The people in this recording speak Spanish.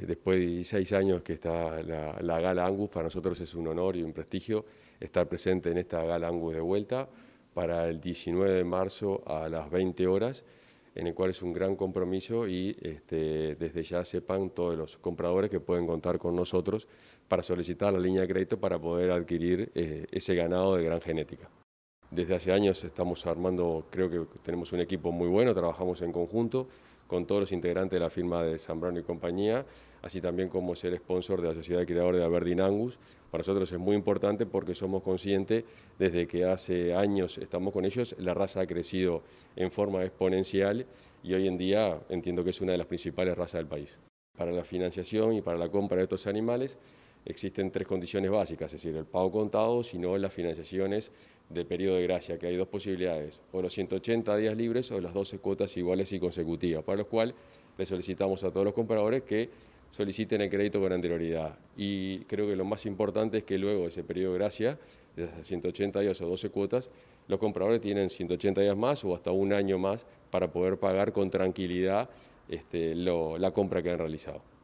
Eh, después de 16 años que está la, Gala Angus, para nosotros es un honor y un prestigio estar presente en esta Gala Angus de vuelta para el 19 de marzo a las 20 horas, en el cual es un gran compromiso y este, desde ya sepan todos los compradores que pueden contar con nosotros para solicitar la línea de crédito para poder adquirir eh, ese ganado de gran genética. Desde hace años estamos armando, creo que tenemos un equipo muy bueno, trabajamos en conjunto con todos los integrantes de la firma de Zambrano y compañía, así también como ser sponsor de la Sociedad de Creadores de Aberdeen Angus. Para nosotros es muy importante porque somos conscientes, desde que hace años estamos con ellos, la raza ha crecido en forma exponencial y hoy en día entiendo que es una de las principales razas del país. Para la financiación y para la compra de estos animales existen tres condiciones básicas, es decir, el pago contado, sino las financiaciones de periodo de gracia, que hay dos posibilidades, o los 180 días libres o las 12 cuotas iguales y consecutivas, para los cuales le solicitamos a todos los compradores que soliciten el crédito con anterioridad. Y creo que lo más importante es que luego de ese periodo de gracia, de 180 días o 12 cuotas, los compradores tienen 180 días más o hasta un año más para poder pagar con tranquilidad este, la compra que han realizado.